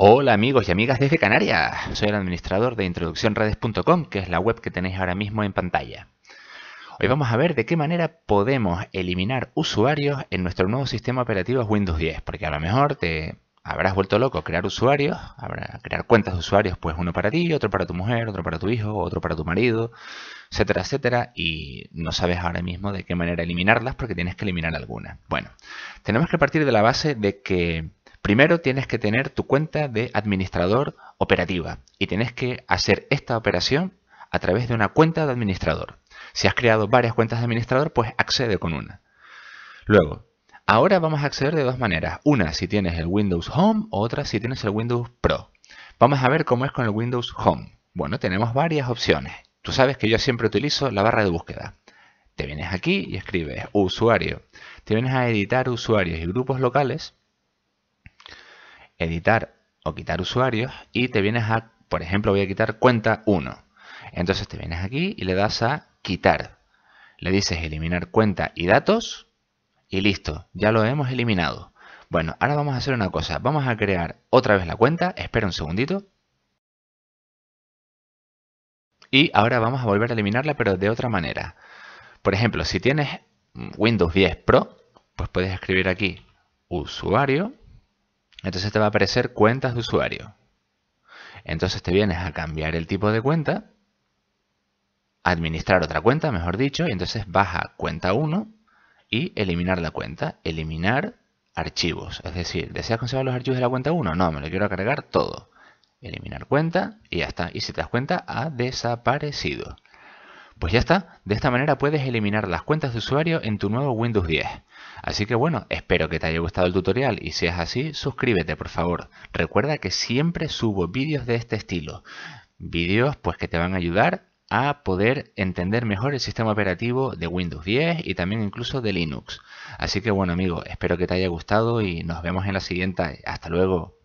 Hola amigos y amigas desde Canarias, soy el administrador de introduccionredes.com, que es la web que tenéis ahora mismo en pantalla. Hoy vamos a ver de qué manera podemos eliminar usuarios en nuestro nuevo sistema operativo Windows 10, porque a lo mejor te habrás vuelto loco crear usuarios, habrá crear cuentas de usuarios, pues uno para ti, otro para tu mujer, otro para tu hijo, otro para tu marido, etcétera, etcétera, y no sabes ahora mismo de qué manera eliminarlas porque tienes que eliminar alguna. Bueno, tenemos que partir de la base de que Primero tienes que tener tu cuenta de administrador operativa y tienes que hacer esta operación a través de una cuenta de administrador. Si has creado varias cuentas de administrador, pues accede con una. Luego, ahora vamos a acceder de dos maneras. Una si tienes el Windows Home, otra si tienes el Windows Pro. Vamos a ver cómo es con el Windows Home. Bueno, tenemos varias opciones. Tú sabes que yo siempre utilizo la barra de búsqueda. Te vienes aquí y escribes usuario. Te vienes a editar usuarios y grupos locales editar o quitar usuarios y te vienes a, por ejemplo, voy a quitar cuenta 1. Entonces te vienes aquí y le das a quitar. Le dices eliminar cuenta y datos y listo, ya lo hemos eliminado. Bueno, ahora vamos a hacer una cosa. Vamos a crear otra vez la cuenta. Espera un segundito. Y ahora vamos a volver a eliminarla, pero de otra manera. Por ejemplo, si tienes Windows 10 Pro, pues puedes escribir aquí usuario entonces te va a aparecer cuentas de usuario. Entonces te vienes a cambiar el tipo de cuenta, administrar otra cuenta, mejor dicho, y entonces vas a cuenta 1 y eliminar la cuenta, eliminar archivos. Es decir, ¿deseas conservar los archivos de la cuenta 1? No, me lo quiero cargar todo. Eliminar cuenta y ya está. Y si te das cuenta, ha desaparecido. Pues ya está, de esta manera puedes eliminar las cuentas de usuario en tu nuevo Windows 10. Así que bueno, espero que te haya gustado el tutorial y si es así, suscríbete por favor. Recuerda que siempre subo vídeos de este estilo. Vídeos pues que te van a ayudar a poder entender mejor el sistema operativo de Windows 10 y también incluso de Linux. Así que bueno amigo, espero que te haya gustado y nos vemos en la siguiente. Hasta luego.